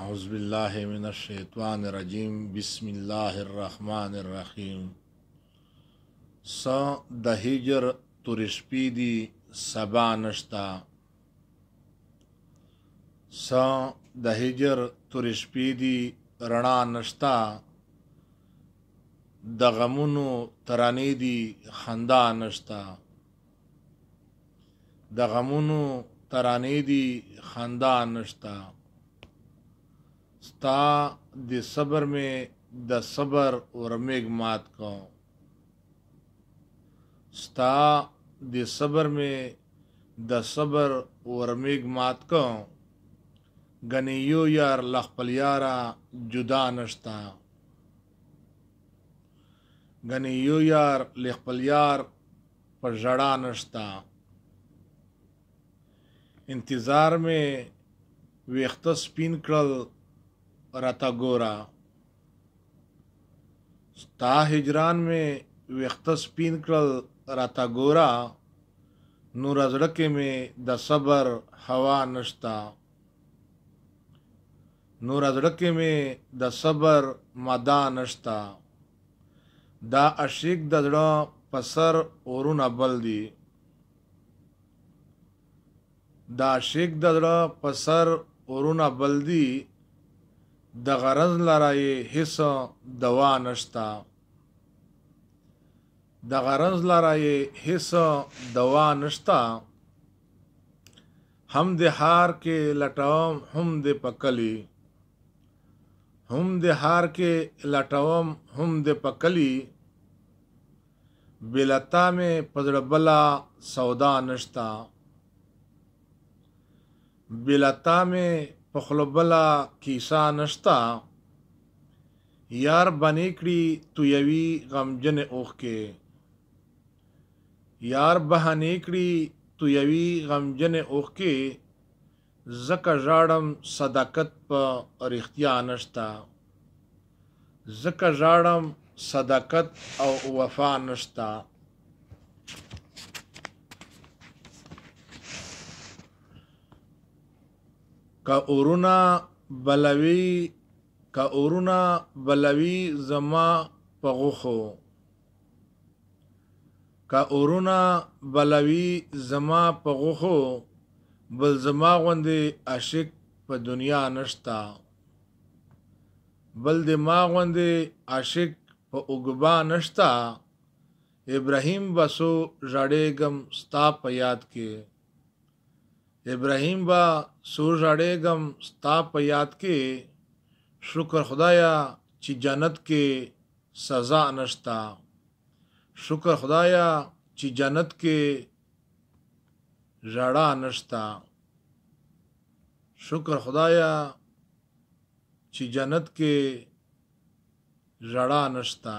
اعوذ بالله من الشیطان الرجیم بسم الله الرحمن الرحیم س د هجر تورشپی دی سبا نشتا س د هجر تورشپی دی رڼا نشتا د غمونو ترانې دی خندا نشتا د غمونو ترانې دی خندا نشتا ستا د صبر مې د صبر ورمیګ مات کو ستا د صبر مې د صبر ورمیګ مات کو غنیو یار لخپل یارا جدا نشتا غنیو یار لخپل یار پر جڑا نشتا انتظار مې ویخته سپین کړل راته ګوره ستا هجران مې ویخته سپین کړل راته ګوره نور زړه کې مې د صبر هوا نشتا نور زړه کې مې د صبر مدا نشتا دا عشق د زړه پسر اورونه بل دي دا عشق د زړه پسر اورونه بل دي د غرض لره هیڅ دوا نشتا د غرض لره هیڅ دوا نشتا هم د هار کې لټوم هم د پکلی هم د هار کې لټوم هم د پکلی بلتا مې پزړبلا سودا نشتا بلتا مې په خلوبلا کیسا نشتا یار بنې کړي تو یوي غمجن اوخ کې یار بهانې کړي تو یوي غمجن اوخ کې زکه ژاړم صداقت په اړتیا نشتا زکه ژاړم صداقت او وفا نشتا کا اورونه بلوي کا اورونه بلوي زما په غوخو کا اورونه بلوي زما په غوخو بل زما غوندې عاشق په دنیا نشتا بل د ما غوندې عاشق په اوګبا نشتا ابراهيم بسو ژړېګم ستا په یاد کې ابراهیم با سور راړېګم ستا په یاد کې شکر خدایا چې جنت کې سزا نشتا شکر خدایا چې جنت کې ژړا نشتا شکر خدایا چې جنت کې ژړا نشتا